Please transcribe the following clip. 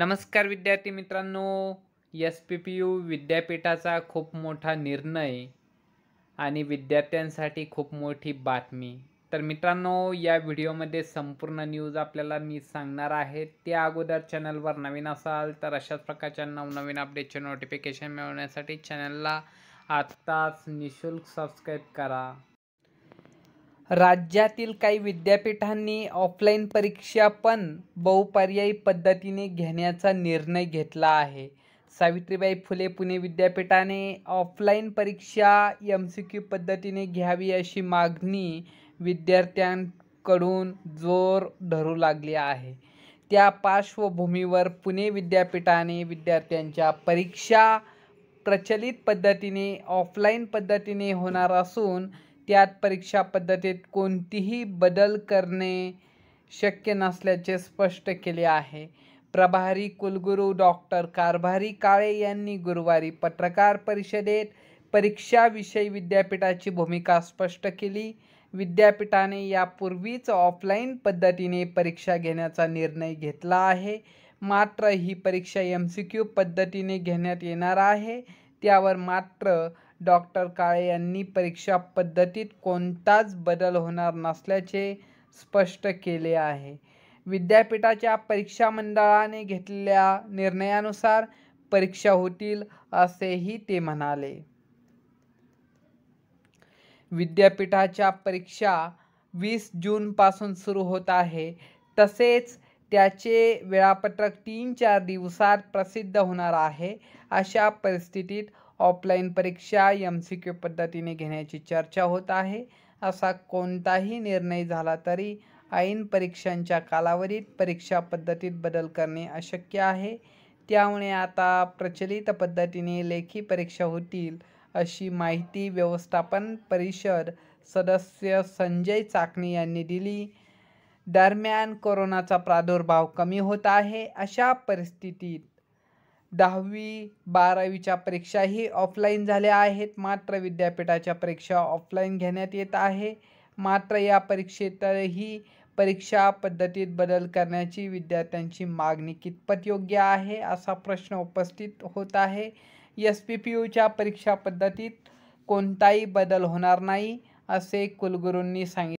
नमस्कार विद्यार्थी मित्रांनो एस पी पी यू विद्यापीठाचा खूप मोठा निर्णय आणि विद्यार्थ्यांसाठी खूप मोठी बातमी तर मित्रांनो या व्हिडिओमध्ये संपूर्ण न्यूज आपल्याला मी सांगणार आहे त्या अगोदर चॅनलवर नवीन असाल तर अशाच प्रकारच्या नवनवीन अपडेटचे नोटिफिकेशन मिळवण्यासाठी चॅनलला आत्ताच निशुल्क सबस्क्राईब करा राज्यातील काही विद्यापीठांनी ऑफलाईन परीक्षा पण बहुपर्यायी पद्धतीने घेण्याचा निर्णय घेतला आहे सावित्रीबाई फुले पुणे विद्यापीठाने ऑफलाईन परीक्षा एम सी क्यू पद्धतीने घ्यावी अशी मागणी विद्यार्थ्यांकडून जोर धरू लागली आहे त्या पार्श्वभूमीवर पुणे विद्यापीठाने विद्यार्थ्यांच्या परीक्षा प्रचलित पद्धतीने ऑफलाईन पद्धतीने होणार असून त्यात परीक्षा पद्धतीत कोणतीही बदल करणे शक्य नसल्याचे स्पष्ट केले आहे प्रभारी कुलगुरू डॉक्टर कारभारी काळे यांनी गुरुवारी पत्रकार परिषदेत परीक्षाविषयी विद्यापीठाची भूमिका स्पष्ट केली विद्यापीठाने यापूर्वीच ऑफलाईन पद्धतीने परीक्षा घेण्याचा निर्णय घेतला आहे मात्र ही परीक्षा एम सी क्यू पद्धतीने घेण्यात येणार आहे त्यावर मात्र डॉक्टर काळे यांनी परीक्षा पद्धतीत कोणताच बदल होणार नसल्याचे स्पष्ट केले आहे विद्यापीठाच्या परीक्षा मंडळाने घेतलेल्या निर्णयानुसार परीक्षा होतील असेही ते म्हणाले विद्यापीठाच्या परीक्षा वीस जूनपासून सुरू होत आहे तसेच त्याचे वेळापत्रक तीन चार दिवसात प्रसिद्ध होणार आहे अशा परिस्थितीत ऑफलाईन परीक्षा एम सी क्यू पद्धतीने घेण्याची चर्चा होत आहे असा कोणताही निर्णय झाला तरी ऐन परीक्षांच्या कालावधीत परीक्षा पद्धतीत बदल करणे अशक्य आहे त्यामुळे आता प्रचलित पद्धतीने लेखी परीक्षा होतील अशी माहिती व्यवस्थापन परिषद सदस्य संजय चाकणी यांनी दिली दरम्यान कोरोनाचा प्रादुर्भाव कमी होत आहे अशा परिस्थितीत दहावी बारावीच्या परीक्षाही ऑफलाईन झाल्या आहेत मात्र विद्यापीठाच्या परीक्षा ऑफलाईन घेण्यात येत आहे मात्र या परीक्षेतही परीक्षा पद्धतीत बदल करण्याची विद्यार्थ्यांची मागणी कितपत योग्य आहे असा प्रश्न उपस्थित होत आहे एस पी पी यूच्या परीक्षा पद्धतीत कोणताही बदल होणार नाही असे कुलगुरूंनी सांगितले